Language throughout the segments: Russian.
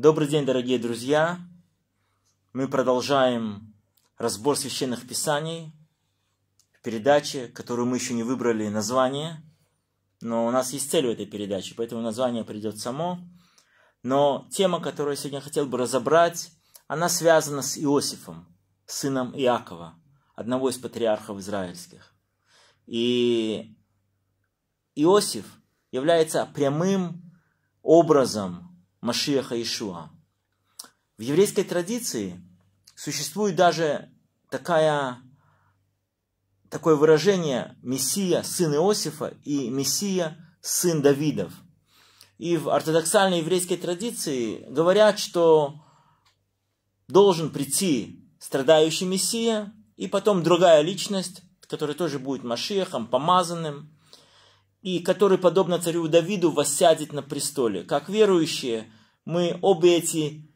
Добрый день, дорогие друзья! Мы продолжаем разбор священных писаний в передаче, которую мы еще не выбрали название, но у нас есть цель в этой передаче, поэтому название придет само. Но тема, которую я сегодня хотел бы разобрать, она связана с Иосифом, сыном Иакова, одного из патриархов израильских. И Иосиф является прямым образом Машиаха Ишуа. В еврейской традиции существует даже такая, такое выражение «Мессия, сын Иосифа» и «Мессия, сын Давидов». И в ортодоксальной еврейской традиции говорят, что должен прийти страдающий Мессия, и потом другая личность, которая тоже будет Машехом, помазанным, и который, подобно царю Давиду, воссядет на престоле. Как верующие – мы обе эти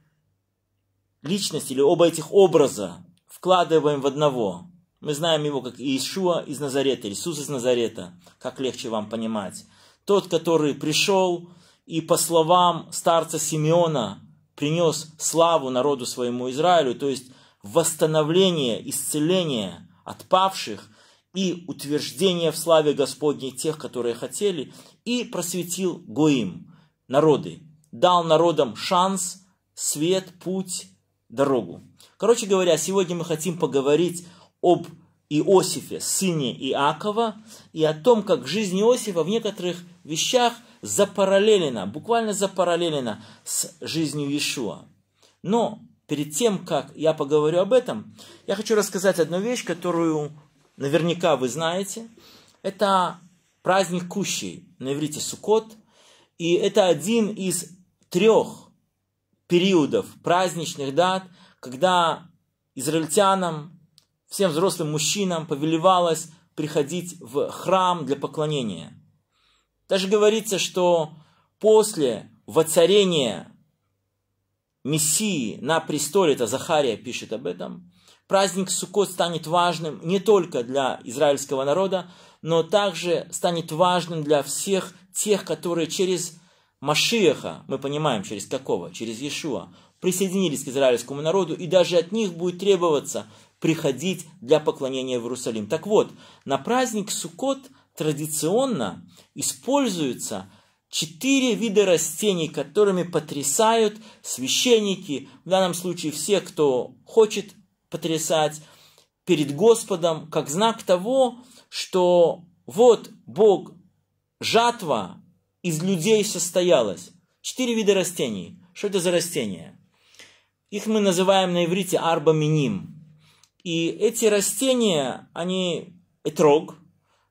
личности или оба этих образа вкладываем в одного. Мы знаем его как Иешуа из Назарета, Иисус из Назарета, как легче вам понимать. Тот, который пришел и по словам старца Симеона принес славу народу своему Израилю, то есть восстановление, исцеление отпавших и утверждение в славе Господней тех, которые хотели, и просветил Гоим, народы, дал народам шанс, свет, путь, дорогу. Короче говоря, сегодня мы хотим поговорить об Иосифе, сыне Иакова, и о том, как жизнь Иосифа в некоторых вещах запараллелена, буквально запараллелена с жизнью Иешуа. Но перед тем, как я поговорю об этом, я хочу рассказать одну вещь, которую наверняка вы знаете. Это праздник Кущей, на иврите Суккот, и это один из трех периодов праздничных дат, когда израильтянам, всем взрослым мужчинам повелевалось приходить в храм для поклонения. Даже говорится, что после воцарения Мессии на престоле, это Захария пишет об этом, праздник Суккот станет важным не только для израильского народа, но также станет важным для всех тех, которые через Машиаха, мы понимаем, через какого? Через Иешуа, присоединились к израильскому народу, и даже от них будет требоваться приходить для поклонения в Иерусалим. Так вот, на праздник Суккот традиционно используются четыре вида растений, которыми потрясают священники, в данном случае все, кто хочет потрясать перед Господом, как знак того, что вот Бог жатва, из людей состоялось. Четыре вида растений. Что это за растения? Их мы называем на иврите арбаминим. И эти растения, они этрог,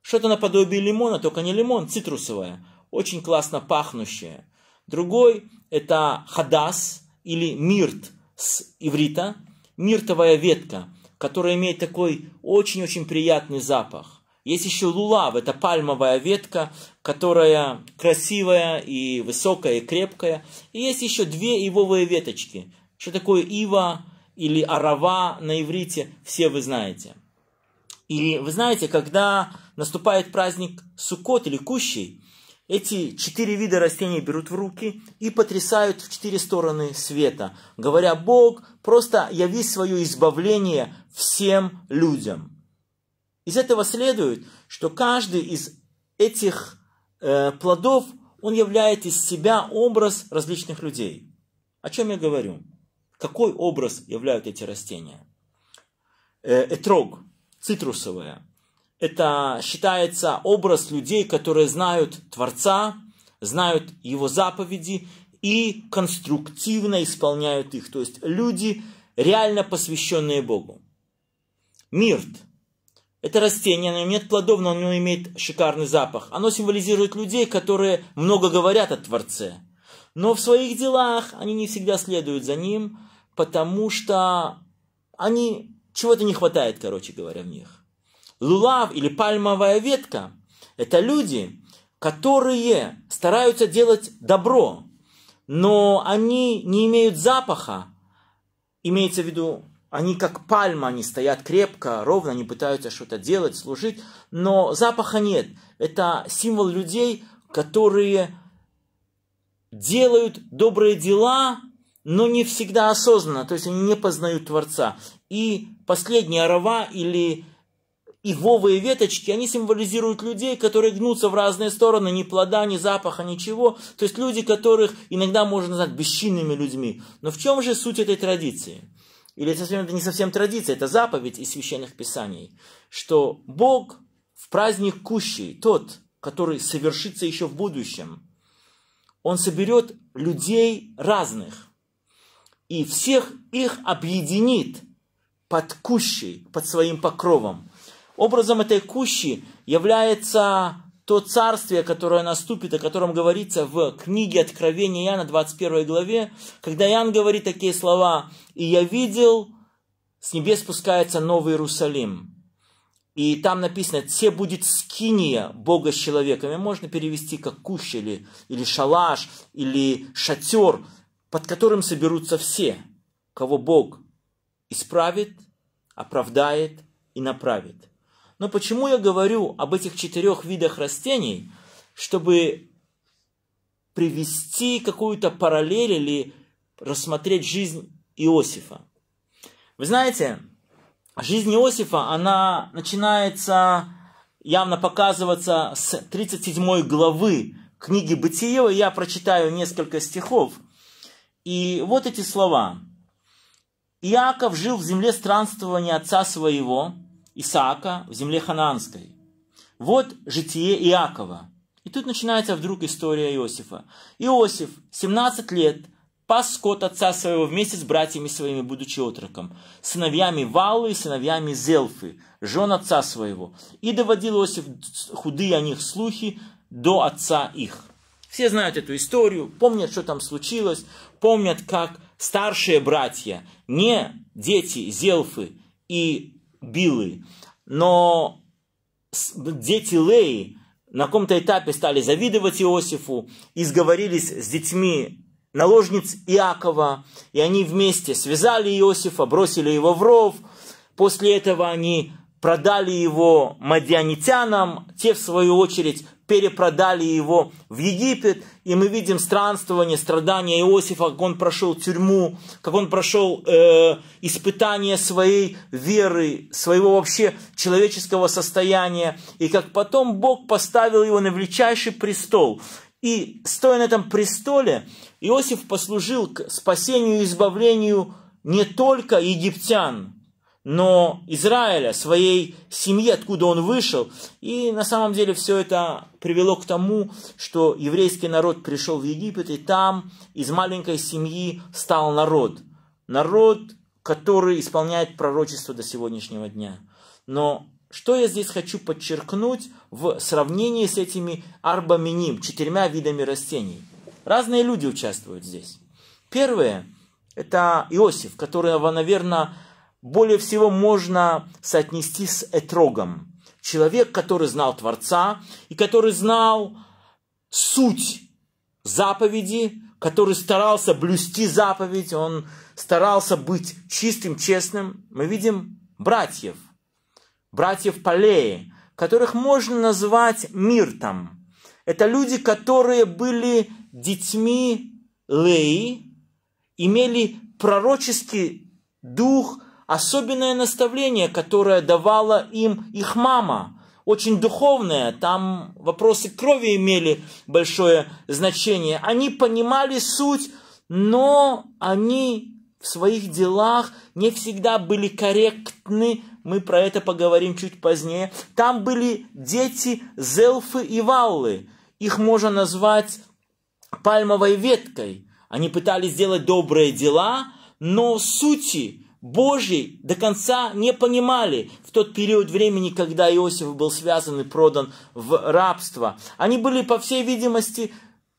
что-то наподобие лимона, только не лимон, цитрусовое, очень классно пахнущее. Другой – это хадас или мирт с иврита, миртовая ветка, которая имеет такой очень-очень приятный запах. Есть еще лулав, это пальмовая ветка, которая красивая и высокая, и крепкая. И есть еще две ивовые веточки. Что такое ива или арава на иврите, все вы знаете. И вы знаете, когда наступает праздник Суккот или Кущей, эти четыре вида растений берут в руки и потрясают в четыре стороны света, говоря, Бог, просто яви свое избавление всем людям. Из этого следует, что каждый из этих э, плодов, он являет из себя образ различных людей. О чем я говорю? Какой образ являют эти растения? Э, этрог, цитрусовое. Это считается образ людей, которые знают Творца, знают Его заповеди и конструктивно исполняют их. То есть люди, реально посвященные Богу. Мирт – это растение, оно нем нет плодов, но оно имеет шикарный запах. Оно символизирует людей, которые много говорят о Творце. Но в своих делах они не всегда следуют за ним, потому что они чего-то не хватает, короче говоря, в них. Лулав или пальмовая ветка – это люди, которые стараются делать добро, но они не имеют запаха, имеется в виду они как пальма, они стоят крепко, ровно, они пытаются что-то делать, служить, но запаха нет. Это символ людей, которые делают добрые дела, но не всегда осознанно, то есть они не познают Творца. И последние рова или ивовые веточки, они символизируют людей, которые гнутся в разные стороны, ни плода, ни запаха, ничего. То есть люди, которых иногда можно назвать бесчинными людьми. Но в чем же суть этой традиции? или совсем, это не совсем традиция, это заповедь из священных писаний, что Бог в праздник Кущей, тот, который совершится еще в будущем, он соберет людей разных, и всех их объединит под кущей, под своим покровом. Образом этой кущи является то царствие, которое наступит, о котором говорится в книге Откровения Иоанна, 21 главе, когда Иоанн говорит такие слова, «И я видел, с небес спускается Новый Иерусалим». И там написано, «Те будет скиния Бога с человеками». Можно перевести как кущ или, или шалаш, или шатер, под которым соберутся все, кого Бог исправит, оправдает и направит. Но почему я говорю об этих четырех видах растений? Чтобы привести какую-то параллель или рассмотреть жизнь Иосифа. Вы знаете, жизнь Иосифа, она начинается явно показываться с 37 главы книги Бытиева. Я прочитаю несколько стихов. И вот эти слова. «Иаков жил в земле странствования отца своего, Исаака в земле Хананской. Вот житие Иакова. И тут начинается вдруг история Иосифа. Иосиф, 17 лет, пас скот отца своего вместе с братьями своими, будучи отроком, сыновьями Валу и сыновьями Зелфы, жен отца своего. И доводил Иосиф худые о них слухи до отца их. Все знают эту историю, помнят, что там случилось, помнят, как старшие братья, не дети Зелфы и Билы. Но дети Леи на каком-то этапе стали завидовать Иосифу, изговорились с детьми наложниц Иакова, и они вместе связали Иосифа, бросили его в ров. После этого они продали его мадианитянам, те, в свою очередь, перепродали его в Египет, и мы видим странствование, страдания Иосифа, как он прошел тюрьму, как он прошел э, испытание своей веры, своего вообще человеческого состояния, и как потом Бог поставил его на величайший престол. И стоя на этом престоле, Иосиф послужил к спасению и избавлению не только египтян, но Израиля, своей семьи, откуда он вышел. И на самом деле все это привело к тому, что еврейский народ пришел в Египет, и там из маленькой семьи стал народ. Народ, который исполняет пророчество до сегодняшнего дня. Но что я здесь хочу подчеркнуть в сравнении с этими арбаминим, четырьмя видами растений? Разные люди участвуют здесь. Первое – это Иосиф, которого, наверное, более всего можно соотнести с Этрогом. Человек, который знал Творца и который знал суть заповеди, который старался блюсти заповедь, он старался быть чистым, честным. Мы видим братьев, братьев Полеи, которых можно назвать Миртом. Это люди, которые были детьми Леи, имели пророческий дух особенное наставление, которое давала им их мама, очень духовное, там вопросы крови имели большое значение. Они понимали суть, но они в своих делах не всегда были корректны, мы про это поговорим чуть позднее. Там были дети Зелфы и Валлы, их можно назвать пальмовой веткой. Они пытались делать добрые дела, но в сути Божьей до конца не понимали в тот период времени, когда Иосиф был связан и продан в рабство. Они были, по всей видимости,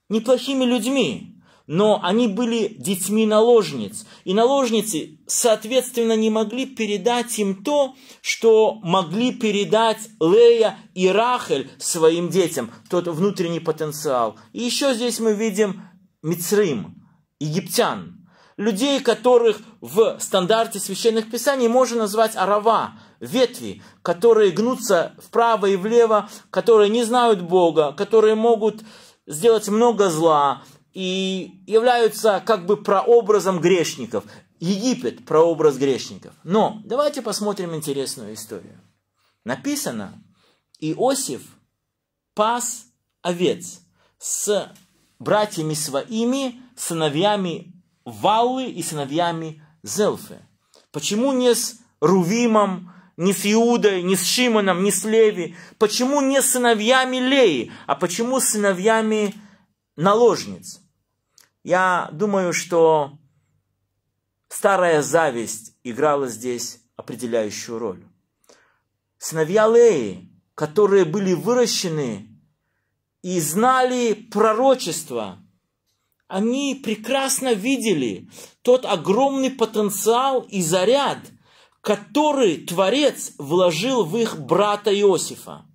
неплохими людьми, но они были детьми наложниц. И наложницы, соответственно, не могли передать им то, что могли передать Лея и Рахель своим детям, тот внутренний потенциал. И еще здесь мы видим Мицрым, египтян, людей, которых в стандарте священных писаний можно назвать арава, ветви, которые гнутся вправо и влево, которые не знают Бога, которые могут сделать много зла и являются как бы прообразом грешников. Египет – прообраз грешников. Но давайте посмотрим интересную историю. Написано, Иосиф пас овец с братьями своими, сыновьями валы и сыновьями Зелфы. Почему не с Рувимом, не с Иудой, не с Шимоном, не с Леви? Почему не с сыновьями Леи, а почему с сыновьями наложниц? Я думаю, что старая зависть играла здесь определяющую роль. Сыновья Леи, которые были выращены и знали пророчество – они прекрасно видели тот огромный потенциал и заряд, который Творец вложил в их брата Иосифа.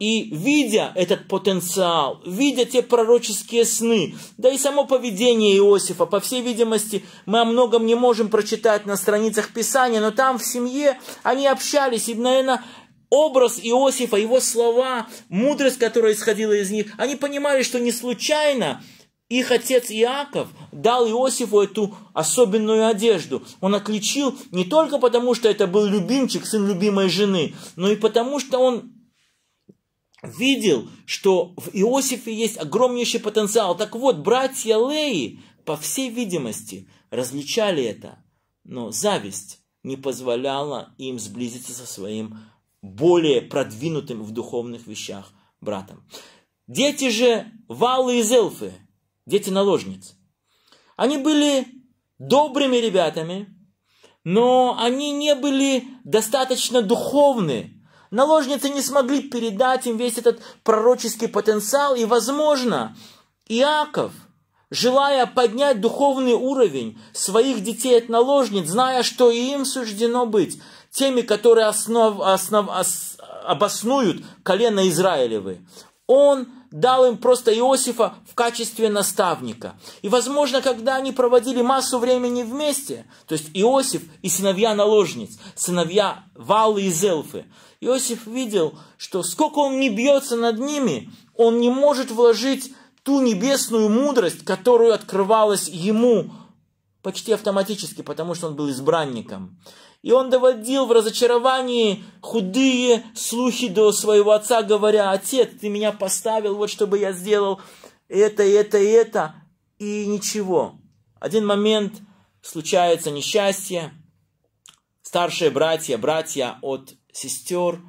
И видя этот потенциал, видя те пророческие сны, да и само поведение Иосифа, по всей видимости, мы о многом не можем прочитать на страницах Писания, но там в семье они общались, и, наверное, образ Иосифа, его слова, мудрость, которая исходила из них, они понимали, что не случайно – их отец Иаков дал Иосифу эту особенную одежду. Он отличил не только потому, что это был любимчик, сын любимой жены, но и потому, что он видел, что в Иосифе есть огромнейший потенциал. Так вот, братья Леи, по всей видимости, различали это, но зависть не позволяла им сблизиться со своим более продвинутым в духовных вещах братом. Дети же Валы и Элфы – дети наложниц. Они были добрыми ребятами, но они не были достаточно духовны. Наложницы не смогли передать им весь этот пророческий потенциал, и, возможно, Иаков, желая поднять духовный уровень своих детей от наложниц, зная, что им суждено быть теми, которые основ, основ, ос, обоснуют колено Израилевы. Он дал им просто Иосифа в качестве наставника. И, возможно, когда они проводили массу времени вместе, то есть Иосиф и сыновья наложниц, сыновья Валы и Зелфы, Иосиф видел, что сколько он не бьется над ними, он не может вложить ту небесную мудрость, которую открывалась ему почти автоматически, потому что он был избранником. И он доводил в разочаровании худые слухи до своего отца, говоря, «Отец, ты меня поставил, вот чтобы я сделал это, это, это». И ничего. Один момент случается несчастье. Старшие братья, братья от сестер,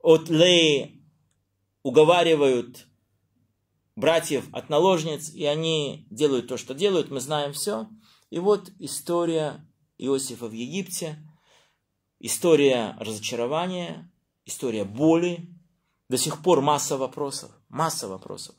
от Леи уговаривают братьев от наложниц, и они делают то, что делают, мы знаем все. И вот история Иосифа в Египте – История разочарования, история боли. До сих пор масса вопросов, масса вопросов.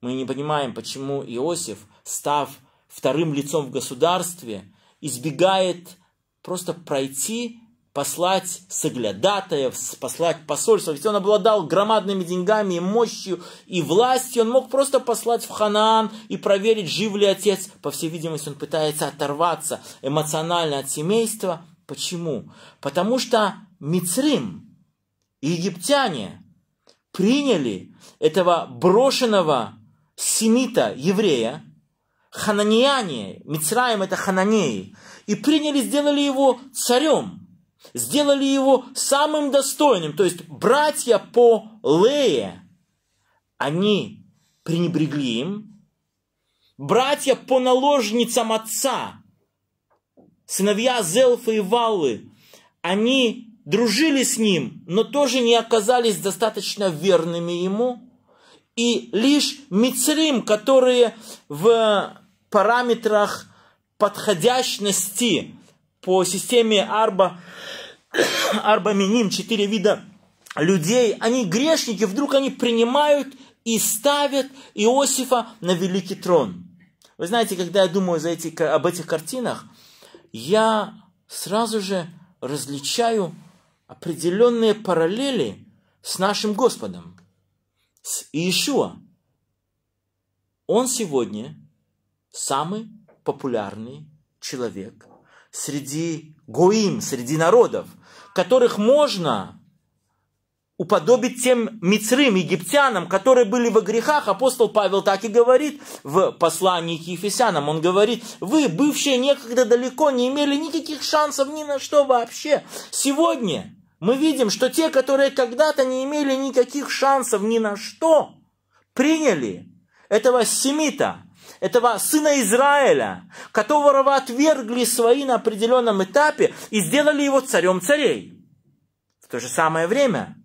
Мы не понимаем, почему Иосиф, став вторым лицом в государстве, избегает просто пройти, послать соглядатаев, послать посольство. Ведь он обладал громадными деньгами и мощью, и властью. Он мог просто послать в Ханаан и проверить, жив ли отец. По всей видимости, он пытается оторваться эмоционально от семейства – Почему? Потому что Мицрим египтяне приняли этого брошенного семита, еврея, хананияне, Мицраем это хананеи, и приняли, сделали его царем, сделали его самым достойным. То есть братья по Лее, они пренебрегли им, братья по наложницам отца, сыновья Зелфа и Валы, они дружили с ним, но тоже не оказались достаточно верными ему. И лишь Мицрим, которые в параметрах подходящности по системе Арба, Арба Миним, четыре вида людей, они грешники, вдруг они принимают и ставят Иосифа на великий трон. Вы знаете, когда я думаю за эти, об этих картинах – я сразу же различаю определенные параллели с нашим Господом, с Иешуа. Он сегодня самый популярный человек среди гоим, среди народов, которых можно уподобить тем мицрым, египтянам, которые были во грехах. Апостол Павел так и говорит в послании к Ефесянам. Он говорит, вы, бывшие некогда далеко, не имели никаких шансов ни на что вообще. Сегодня мы видим, что те, которые когда-то не имели никаких шансов ни на что, приняли этого семита, этого сына Израиля, которого отвергли свои на определенном этапе и сделали его царем царей. В то же самое время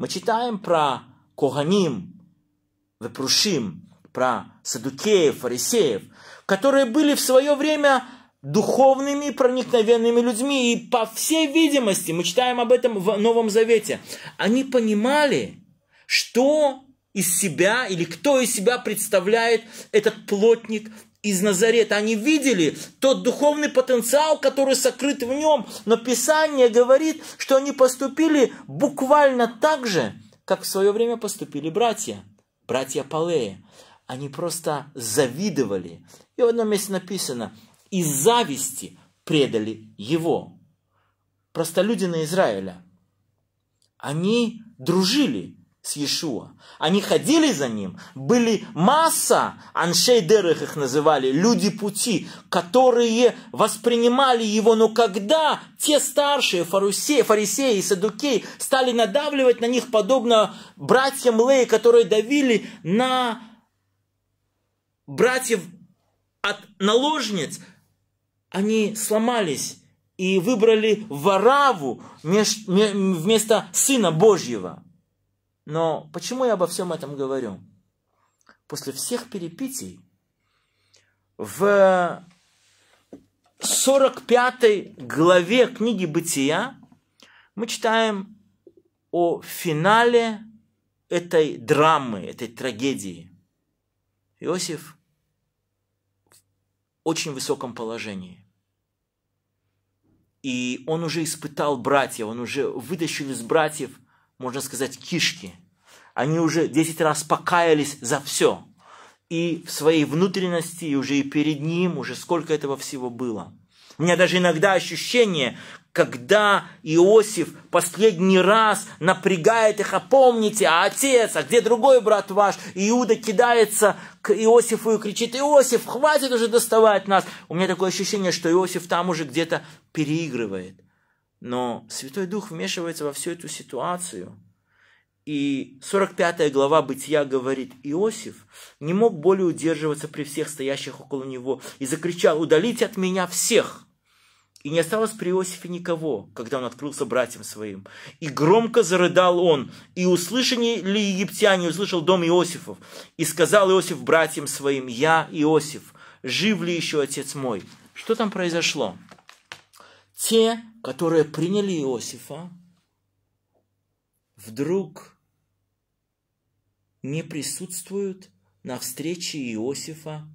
мы читаем про Коганим, Вепрушим, про садукеев, фарисеев, которые были в свое время духовными проникновенными людьми. И по всей видимости, мы читаем об этом в Новом Завете, они понимали, что из себя или кто из себя представляет этот плотник, из Назарета, они видели тот духовный потенциал, который сокрыт в нем. Но Писание говорит, что они поступили буквально так же, как в свое время поступили братья, братья Палея. Они просто завидовали. И в одном месте написано, из зависти предали его. Просто люди на Израиля. Они дружили, с Иешуа. Они ходили за ним, были масса, аншей дерех их называли, люди пути, которые воспринимали его, но когда те старшие фарусеи, фарисеи и садукеи стали надавливать на них, подобно братьям Леи, которые давили на братьев от наложниц, они сломались и выбрали Вараву вместо Сына Божьего – но почему я обо всем этом говорю? После всех перепитий в 45 главе книги «Бытия» мы читаем о финале этой драмы, этой трагедии. Иосиф в очень высоком положении. И он уже испытал братья, он уже вытащил из братьев – можно сказать, кишки. Они уже 10 раз покаялись за все. И в своей внутренности, и уже и перед ним, уже сколько этого всего было. У меня даже иногда ощущение, когда Иосиф последний раз напрягает их, а помните, а отец, а где другой брат ваш? Иуда кидается к Иосифу и кричит, Иосиф, хватит уже доставать нас. У меня такое ощущение, что Иосиф там уже где-то переигрывает – но Святой Дух вмешивается во всю эту ситуацию. И 45 глава Бытия говорит, Иосиф не мог более удерживаться при всех стоящих около него и закричал, удалите от меня всех. И не осталось при Иосифе никого, когда он открылся братьям своим. И громко зарыдал он, и услышали ли египтяне, услышал дом Иосифов. И сказал Иосиф братьям своим, я Иосиф, жив ли еще отец мой? Что там произошло? Те, которые приняли Иосифа, вдруг не присутствуют на встрече Иосифа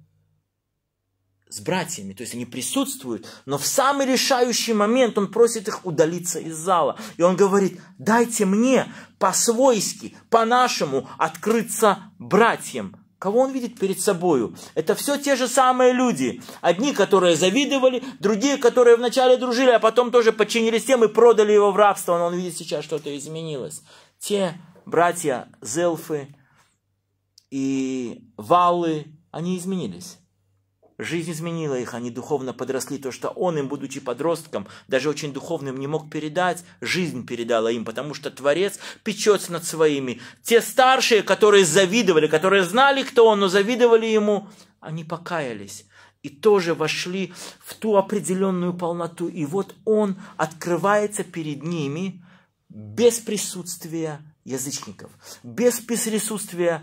с братьями. То есть они присутствуют, но в самый решающий момент он просит их удалиться из зала. И он говорит, дайте мне по-свойски, по-нашему открыться братьям. Кого он видит перед собою? Это все те же самые люди. Одни, которые завидовали, другие, которые вначале дружили, а потом тоже подчинились тем и продали его в рабство. Но он видит сейчас, что-то изменилось. Те братья Зелфы и Валы, они изменились. Жизнь изменила их, они духовно подросли. То, что он им, будучи подростком, даже очень духовным, не мог передать, жизнь передала им, потому что Творец печется над своими. Те старшие, которые завидовали, которые знали, кто он, но завидовали ему, они покаялись и тоже вошли в ту определенную полноту. И вот он открывается перед ними без присутствия язычников, без присутствия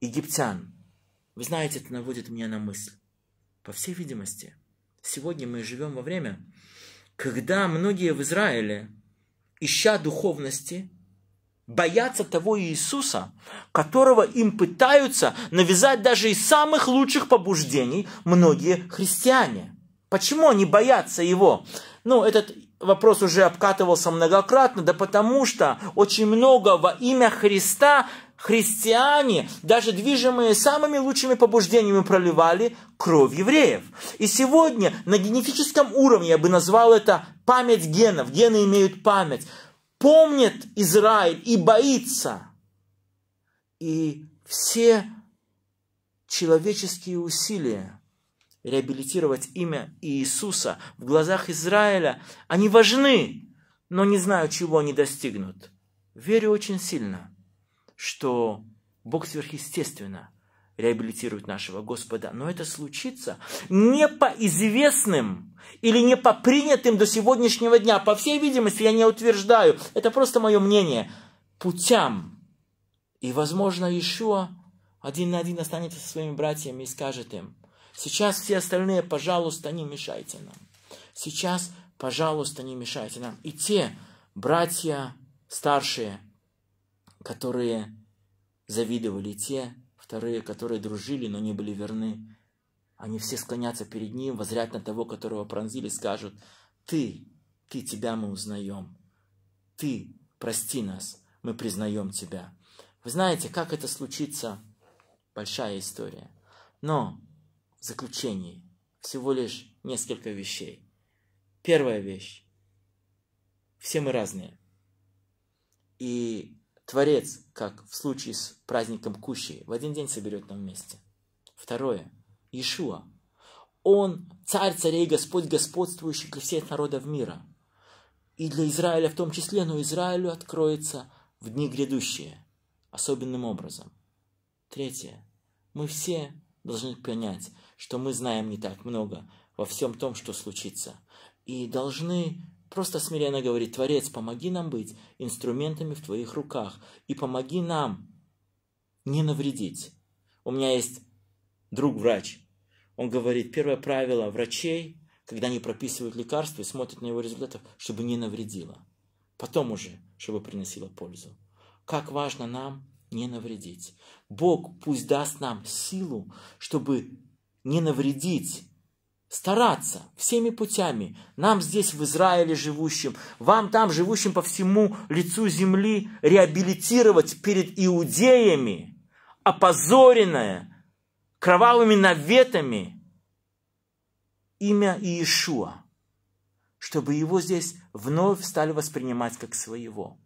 египтян. Вы знаете, это наводит меня на мысль. По всей видимости, сегодня мы живем во время, когда многие в Израиле, ища духовности, боятся того Иисуса, которого им пытаются навязать даже из самых лучших побуждений многие христиане. Почему они боятся его? Ну, этот вопрос уже обкатывался многократно, да потому что очень много во имя Христа христиане, даже движимые самыми лучшими побуждениями, проливали кровь евреев. И сегодня на генетическом уровне, я бы назвал это память генов, гены имеют память, помнит Израиль и боится. И все человеческие усилия реабилитировать имя Иисуса в глазах Израиля, они важны, но не знаю, чего они достигнут. Верю очень сильно – что Бог сверхъестественно реабилитирует нашего Господа. Но это случится не по известным или не по принятым до сегодняшнего дня. По всей видимости, я не утверждаю. Это просто мое мнение. Путям. И, возможно, еще один на один останется со своими братьями и скажет им, сейчас все остальные, пожалуйста, не мешайте нам. Сейчас, пожалуйста, не мешайте нам. И те братья старшие – которые завидовали те, вторые, которые дружили, но не были верны. Они все склонятся перед ним, возрят на того, которого пронзили, скажут, «Ты, ты, тебя мы узнаем. Ты, прости нас, мы признаем тебя». Вы знаете, как это случится? Большая история. Но в заключении всего лишь несколько вещей. Первая вещь. Все мы разные. И Творец, как в случае с праздником Кущи, в один день соберет нам вместе. Второе. Иешуа. Он царь царей, Господь господствующий для всех народов мира. И для Израиля в том числе, но Израилю откроется в дни грядущие. Особенным образом. Третье. Мы все должны понять, что мы знаем не так много во всем том, что случится. И должны Просто смиренно говорит, Творец, помоги нам быть инструментами в Твоих руках и помоги нам не навредить. У меня есть друг-врач. Он говорит, первое правило врачей, когда они прописывают лекарства и смотрят на его результаты, чтобы не навредило. Потом уже, чтобы приносило пользу. Как важно нам не навредить. Бог пусть даст нам силу, чтобы не навредить Стараться всеми путями, нам здесь в Израиле живущим, вам там живущим по всему лицу земли, реабилитировать перед иудеями опозоренное кровавыми наветами имя Иешуа, чтобы его здесь вновь стали воспринимать как своего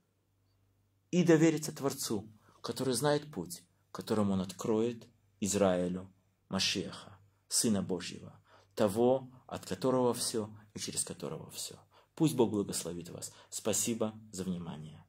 и довериться Творцу, который знает путь, которым он откроет Израилю Машеха, Сына Божьего того, от которого все и через которого все. Пусть Бог благословит вас. Спасибо за внимание.